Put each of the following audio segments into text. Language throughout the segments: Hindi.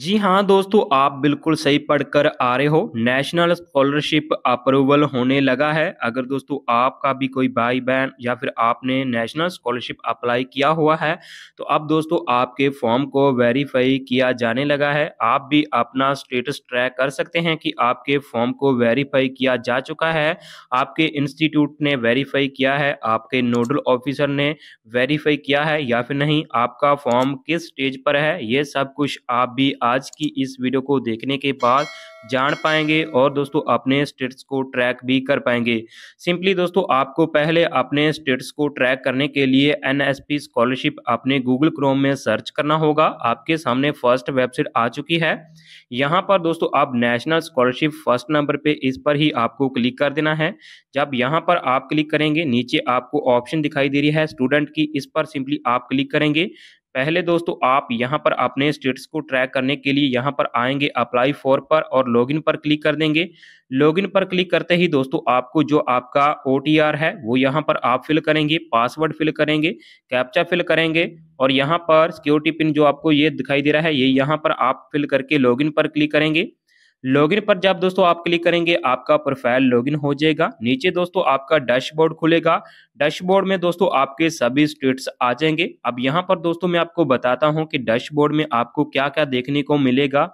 जी हाँ दोस्तों आप बिल्कुल सही पढ़कर आ रहे हो नेशनल स्कॉलरशिप अप्रूवल होने लगा है अगर दोस्तों आपका भी कोई भाई बहन या फिर आपने नेशनल स्कॉलरशिप अप्लाई किया हुआ है तो अब दोस्तों आपके फॉर्म को वेरीफाई किया जाने लगा है आप भी अपना स्टेटस ट्रैक कर सकते हैं कि आपके फॉर्म को वेरीफाई किया जा चुका है आपके इंस्टीट्यूट ने वेरीफाई किया है आपके नोडल ऑफिसर ने वेरीफाई किया है या फिर नहीं आपका फॉर्म किस स्टेज पर है ये सब कुछ आप भी आज की इस वीडियो को देखने के बाद जान पाएंगे और दोस्तों अपने स्टेट्स को ट्रैक भी कर पाएंगे सिंपली दोस्तों आपको पहले अपने स्टेट्स को ट्रैक करने के लिए एनएसपी स्कॉलरशिप अपने गूगल क्रोम में सर्च करना होगा आपके सामने फर्स्ट वेबसाइट आ चुकी है यहाँ पर दोस्तों आप नेशनल स्कॉलरशिप फर्स्ट नंबर पे इस पर ही आपको क्लिक कर देना है जब यहाँ पर आप क्लिक करेंगे नीचे आपको ऑप्शन दिखाई दे रही है स्टूडेंट की इस पर सिंपली आप क्लिक करेंगे पहले दोस्तों आप यहाँ पर अपने स्टेटस को ट्रैक करने के लिए यहाँ पर आएंगे अप्लाई फॉर पर और लॉगिन पर क्लिक कर देंगे लॉगिन पर क्लिक करते ही दोस्तों आपको जो आपका ओ है वो यहाँ पर आप फिल करेंगे पासवर्ड फिल करेंगे कैप्चा फिल करेंगे और यहाँ पर सिक्योरिटी पिन जो आपको ये दिखाई दे रहा है ये यहाँ पर आप फिल करके लॉगिन पर क्लिक करेंगे लॉगिन पर जब दोस्तों आप क्लिक करेंगे आपका प्रोफाइल लॉगिन हो जाएगा नीचे दोस्तों आपका डैशबोर्ड खुलेगा डैशबोर्ड में दोस्तों आपके सभी स्टेट्स आ जाएंगे अब यहाँ पर दोस्तों मैं आपको बताता हूँ कि डैशबोर्ड में आपको क्या क्या देखने को मिलेगा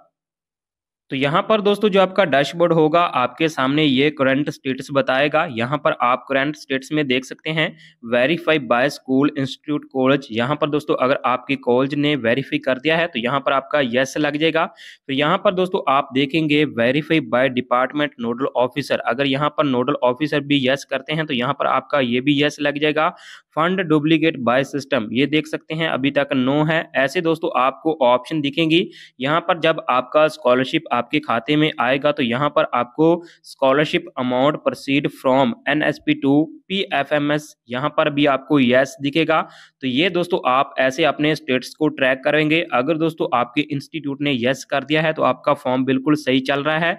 तो यहाँ पर दोस्तों जो आपका डैशबोर्ड होगा आपके सामने ये करंट स्टेटस बताएगा यहाँ पर आप करंट स्टेटस में देख सकते हैं verify by school institute college यहाँ पर दोस्तों अगर आपके कॉलेज ने वेरीफाई कर दिया है तो यहाँ पर आपका यस लग जाएगा तो यहाँ पर दोस्तों आप देखेंगे verify by department nodal officer अगर यहाँ पर नोडल ऑफिसर भी यस करते हैं तो यहाँ पर आपका ये भी यस लग जाएगा फंड डुप्लीकेट बाय सिस्टम ये देख सकते हैं अभी तक नो है ऐसे दोस्तों आपको ऑप्शन दिखेंगी यहाँ पर जब आपका स्कॉलरशिप आपके खाते में आएगा तो यहाँ पर आपको scholarship amount proceed from N S P to P F M S यहाँ पर भी आपको यस दिखेगा तो ये दोस्तों आप ऐसे अपने स्टेट्स को ट्रैक करेंगे अगर दोस्तों आपके इंस्टीट्यूट ने यस कर दिया है तो आपका फॉर्म बिल्कुल सही चल रहा है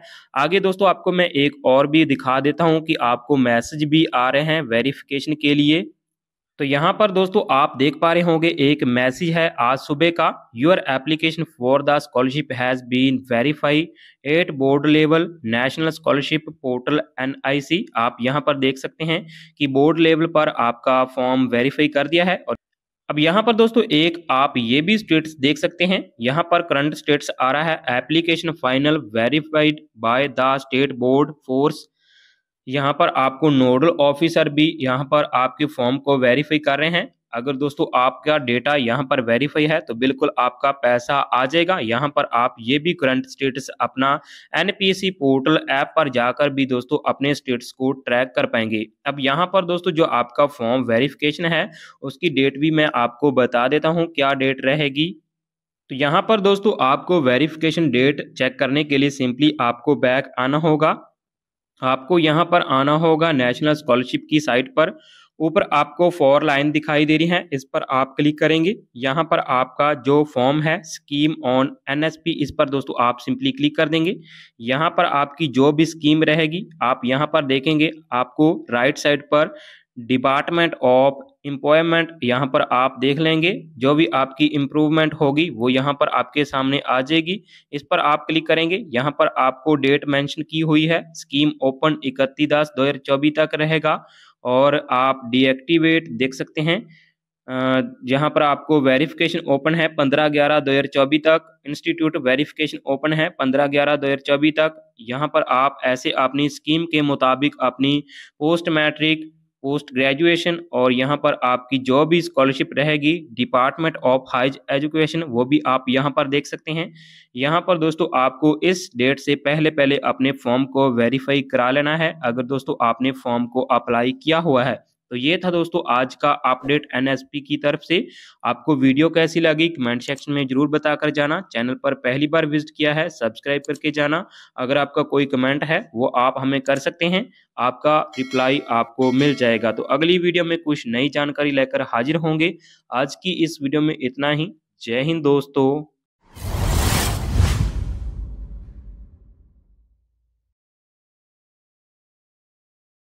आगे दोस्तों आपको मैं एक और भी दिखा देता हूँ कि आपको मैसेज भी आ रहे हैं वेरिफिकेशन के लिए तो यहाँ पर दोस्तों आप देख पा रहे होंगे एक मैसेज है आज सुबह का your application for the scholarship has been verify at board level National Scholarship Portal NIC आप यहाँ पर देख सकते हैं कि बोर्ड लेवल पर आपका फॉर्म वेरीफाई कर दिया है और अब यहाँ पर दोस्तों एक आप ये भी स्टेट्स देख सकते हैं यहाँ पर करंट स्टेट्स आ रहा है application final verified by the state board force यहाँ पर आपको नोडल ऑफिसर भी यहाँ पर आपके फॉर्म को वेरीफाई कर रहे हैं अगर दोस्तों आपका डेटा यहाँ पर वेरीफाई है तो बिल्कुल आपका पैसा आ जाएगा यहाँ पर आप ये भी करंट स्टेटस अपना एनपीसी पोर्टल ऐप पर जाकर भी दोस्तों अपने स्टेटस को ट्रैक कर पाएंगे अब यहाँ पर दोस्तों जो आपका फॉर्म वेरिफिकेशन है उसकी डेट भी मैं आपको बता देता हूँ क्या डेट रहेगी तो यहाँ पर दोस्तों आपको वेरिफिकेशन डेट चेक करने के लिए सिंपली आपको बैक आना होगा आपको यहाँ पर आना होगा नेशनल स्कॉलरशिप की साइट पर ऊपर आपको फोर लाइन दिखाई दे रही है इस पर आप क्लिक करेंगे यहाँ पर आपका जो फॉर्म है स्कीम ऑन एनएसपी इस पर दोस्तों आप सिंपली क्लिक कर देंगे यहाँ पर आपकी जो भी स्कीम रहेगी आप यहाँ पर देखेंगे आपको राइट साइड पर डिपार्टमेंट ऑफ एम्प्लॉयमेंट यहाँ पर आप देख लेंगे जो भी आपकी इम्प्रूवमेंट होगी वो यहाँ पर आपके सामने आ जाएगी इस पर आप क्लिक करेंगे यहाँ पर आपको डेट मेंशन की हुई है स्कीम ओपन इकतीस दस दो तक रहेगा और आप डीएक्टिवेट देख सकते हैं जहाँ पर आपको वेरिफिकेशन ओपन है पंद्रह ग्यारह दो हज़ार चौबीस तक इंस्टीट्यूट वेरिफिकेशन ओपन है पंद्रह ग्यारह दो हज़ार चौबीस तक यहाँ पर आप ऐसे अपनी स्कीम के मुताबिक अपनी पोस्ट मैट्रिक पोस्ट ग्रेजुएशन और यहाँ पर आपकी जो भी स्कॉलरशिप रहेगी डिपार्टमेंट ऑफ हाई एजुकेशन वो भी आप यहाँ पर देख सकते हैं यहाँ पर दोस्तों आपको इस डेट से पहले पहले अपने फॉर्म को वेरीफाई करा लेना है अगर दोस्तों आपने फॉर्म को अप्लाई किया हुआ है तो ये था दोस्तों आज का अपडेट एनएसपी की तरफ से आपको वीडियो कैसी लगी कमेंट सेक्शन में जरूर बताकर जाना चैनल पर पहली बार विजिट किया है सब्सक्राइब करके जाना अगर आपका कोई कमेंट है वो आप हमें कर सकते हैं आपका रिप्लाई आपको मिल जाएगा तो अगली वीडियो में कुछ नई जानकारी लेकर हाजिर होंगे आज की इस वीडियो में इतना ही जय हिंद दोस्तों